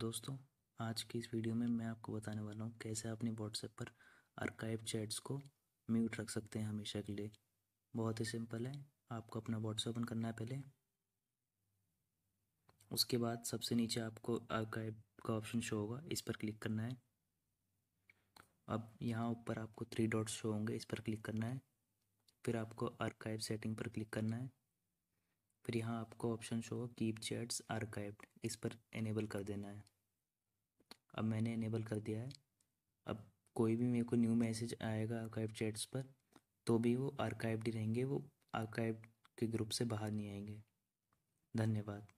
दोस्तों आज की इस वीडियो में मैं आपको बताने वाला हूँ कैसे अपने व्हाट्सएप पर आर्काइव चैट्स को म्यूट रख सकते हैं हमेशा के लिए बहुत ही सिंपल है आपको अपना व्हाट्सएप ओपन करना है पहले उसके बाद सबसे नीचे आपको आर्काइव का ऑप्शन शो होगा इस पर क्लिक करना है अब यहाँ ऊपर आपको थ्री डॉट्स शो होंगे इस पर क्लिक करना है फिर आपको आर्काइव सेटिंग पर क्लिक करना है फिर यहाँ आपको option show keep chats archived इस पर इनेबल कर देना है अब मैंने इनेबल कर दिया है अब कोई भी मेरे को न्यू मैसेज आएगा आर्काइव चैट्स पर तो भी वो आर्काइव्ड ही रहेंगे वो आर्काइव के ग्रुप से बाहर नहीं आएंगे धन्यवाद